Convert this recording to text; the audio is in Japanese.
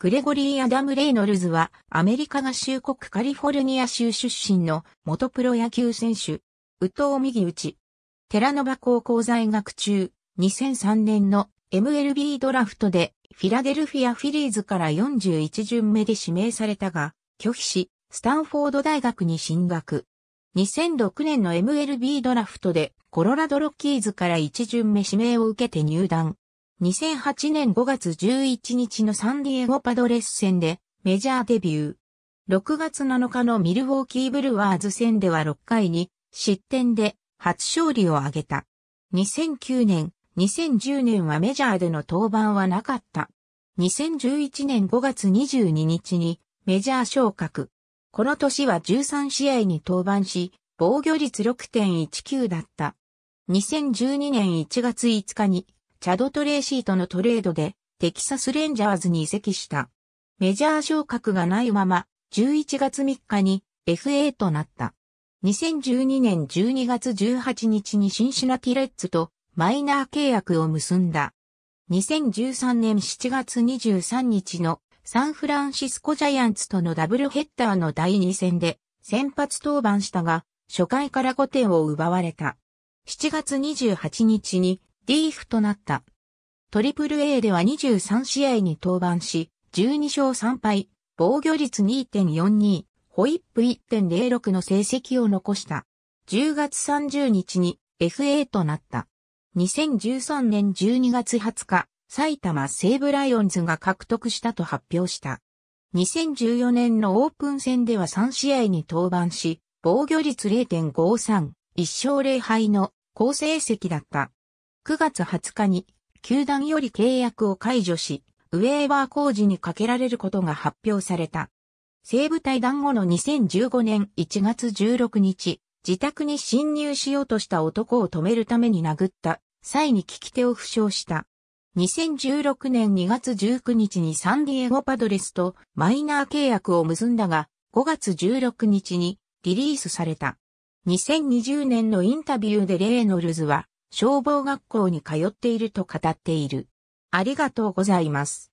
グレゴリー・アダム・レイノルズは、アメリカ合衆国カリフォルニア州出身の元プロ野球選手、宇藤右打ち。寺ノ場高校在学中、2003年の MLB ドラフトで、フィラデルフィア・フィリーズから41巡目で指名されたが、拒否し、スタンフォード大学に進学。2006年の MLB ドラフトで、コロラドロッキーズから1巡目指名を受けて入団。2008年5月11日のサンディエゴパドレス戦でメジャーデビュー。6月7日のミルウォーキーブルワーズ戦では6回に失点で初勝利を挙げた。2009年、2010年はメジャーでの登板はなかった。2011年5月22日にメジャー昇格。この年は13試合に登板し、防御率6.19だった。2012年1月5日にチャド・トレーシーとのトレードで、テキサス・レンジャーズに移籍した。メジャー昇格がないまま、11月3日に FA となった。2012年12月18日にシンシナティレッツとマイナー契約を結んだ。2013年7月23日のサンフランシスコジャイアンツとのダブルヘッダーの第2戦で先発登板したが、初回から5点を奪われた。7月28日にリーフとなった。トリプル A では23試合に登板し、12勝3敗、防御率2.42、ホイップ1.06の成績を残した。10月30日に FA となった。2013年12月20日、埼玉西武ライオンズが獲得したと発表した。2014年のオープン戦では3試合に登板し、防御率0.53、1勝0敗の好成績だった。9月20日に、球団より契約を解除し、ウェーバー工事にかけられることが発表された。西部対談後の2015年1月16日、自宅に侵入しようとした男を止めるために殴った際に利き手を負傷した。2016年2月19日にサンディエゴパドレスとマイナー契約を結んだが、5月16日にリリースされた。2020年のインタビューでレイノルズは、消防学校に通っていると語っている。ありがとうございます。